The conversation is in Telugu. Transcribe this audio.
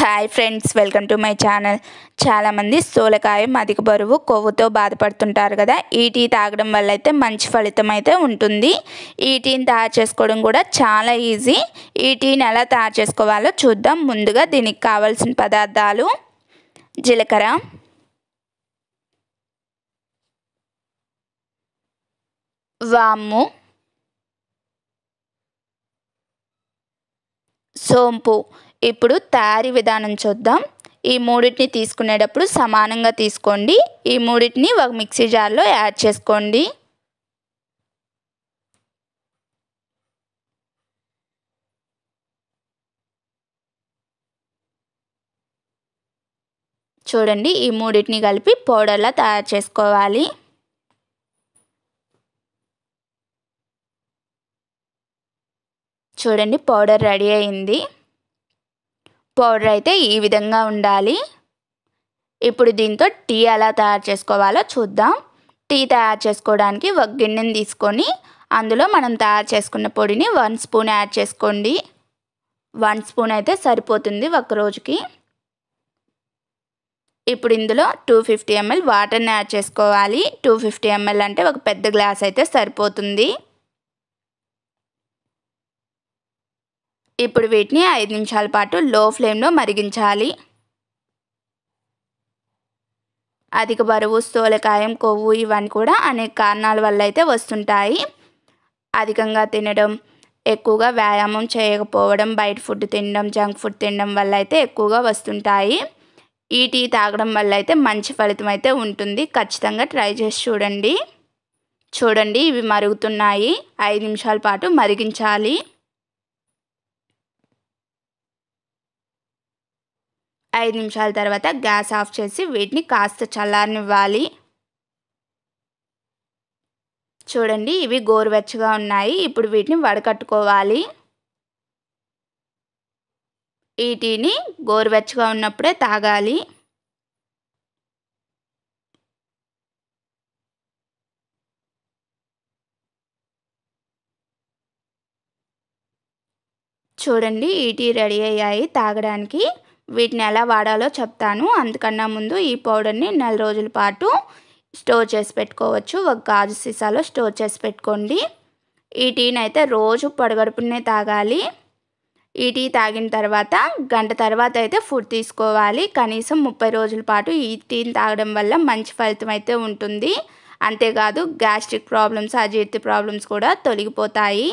hi friends welcome to my channel చాలామంది స్థూలకాయం అధిక బరువు కొవ్వుతో బాధపడుతుంటారు కదా ఈ టీ తాగడం వల్ల అయితే మంచి ఫలితం అయితే ఉంటుంది ఈ టీని తయారు చేసుకోవడం కూడా చాలా ఈజీ ఈ టీని ఎలా తయారు చేసుకోవాలో చూద్దాం ముందుగా దీనికి కావాల్సిన పదార్థాలు జీలకర్ర వాము సోంపు ఇప్పుడు తయారీ విధానం చూద్దాం ఈ మూడింటిని తీసుకునేటప్పుడు సమానంగా తీసుకోండి ఈ మూడింటిని ఒక మిక్సీ జార్లో యాడ్ చేసుకోండి చూడండి ఈ మూడింటిని కలిపి పౌడర్లా తయారు చేసుకోవాలి చూడండి పౌడర్ రెడీ అయింది పౌడర్ అయితే ఈ విధంగా ఉండాలి ఇప్పుడు దీంతో టీ ఎలా తయారు చేసుకోవాలో చూద్దాం టీ తయారు చేసుకోవడానికి ఒక గిన్నెని తీసుకొని అందులో మనం తయారు చేసుకున్న పొడిని వన్ స్పూన్ యాడ్ చేసుకోండి వన్ స్పూన్ అయితే సరిపోతుంది ఒక రోజుకి ఇప్పుడు ఇందులో టూ ఫిఫ్టీ ఎంఎల్ వాటర్ని యాడ్ చేసుకోవాలి టూ ఫిఫ్టీ ఎంఎల్ అంటే ఒక పెద్ద గ్లాస్ అయితే సరిపోతుంది ఇప్పుడు వీటిని ఐదు నిమిషాల పాటు లో ఫ్లేమ్లో మరిగించాలి అధిక బరువు స్థూలకాయం కొవ్వు ఇవన్నీ కూడా అనేక కారణాల వల్ల అయితే వస్తుంటాయి అధికంగా తినడం ఎక్కువగా వ్యాయామం చేయకపోవడం బయట ఫుడ్ తినడం జంక్ ఫుడ్ తినడం వల్ల అయితే ఎక్కువగా వస్తుంటాయి ఈ టీ తాగడం వల్ల అయితే మంచి ఫలితం అయితే ఉంటుంది ఖచ్చితంగా ట్రై చేసి చూడండి చూడండి ఇవి మరుగుతున్నాయి ఐదు నిమిషాల పాటు మరిగించాలి ఐదు నిమిషాల తర్వాత గ్యాస్ ఆఫ్ చేసి వీటిని కాస్త చల్లారనివ్వాలి చూడండి ఇవి గోరువెచ్చగా ఉన్నాయి ఇప్పుడు వీటిని వడకట్టుకోవాలి ఈ టీని గోరువెచ్చగా ఉన్నప్పుడే తాగాలి చూడండి ఈ టీ రెడీ అయ్యాయి తాగడానికి వీటిని ఎలా వాడాలో చెప్తాను అందుకన్నా ముందు ఈ పౌడర్ని నెల రోజుల పాటు స్టోర్ చేసి పెట్టుకోవచ్చు ఒక గాజు సీసాలో స్టోర్ చేసి పెట్టుకోండి ఈ టీని అయితే రోజు పొడగడుపునే తాగాలి ఈ టీ తాగిన తర్వాత గంట తర్వాత అయితే ఫుడ్ తీసుకోవాలి కనీసం ముప్పై రోజుల పాటు ఈ టీని తాగడం వల్ల మంచి ఫలితం అయితే ఉంటుంది అంతేకాదు గ్యాస్ట్రిక్ ప్రాబ్లమ్స్ అజీర్తి ప్రాబ్లమ్స్ కూడా తొలగిపోతాయి